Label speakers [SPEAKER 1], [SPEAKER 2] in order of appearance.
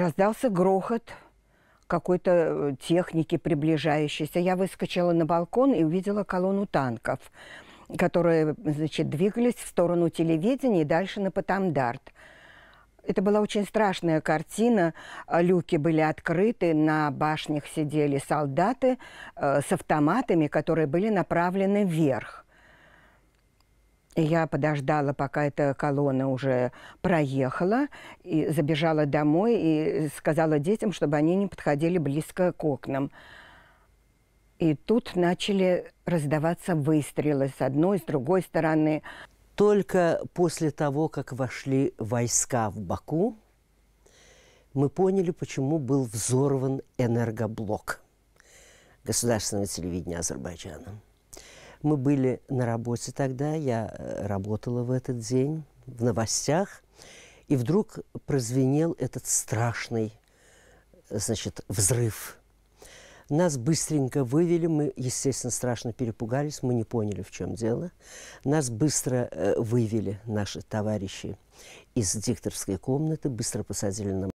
[SPEAKER 1] Раздался грохот какой-то э, техники приближающейся. Я выскочила на балкон и увидела колонну танков, которые, значит, двигались в сторону телевидения и дальше на Потамдарт. Это была очень страшная картина. Люки были открыты, на башнях сидели солдаты э, с автоматами, которые были направлены вверх – я подождала, пока эта колонна уже проехала, и забежала домой и сказала детям, чтобы они не подходили близко к окнам. И тут начали раздаваться выстрелы с одной, с другой стороны. Только после того, как вошли войска в Баку,
[SPEAKER 2] мы поняли, почему был взорван энергоблок государственного телевидения Азербайджана. Мы были на работе тогда, я э, работала в этот день в новостях, и вдруг прозвенел этот страшный, значит, взрыв. Нас быстренько вывели, мы, естественно, страшно перепугались, мы не поняли, в чем дело. Нас быстро э, вывели наши товарищи из дикторской комнаты, быстро посадили на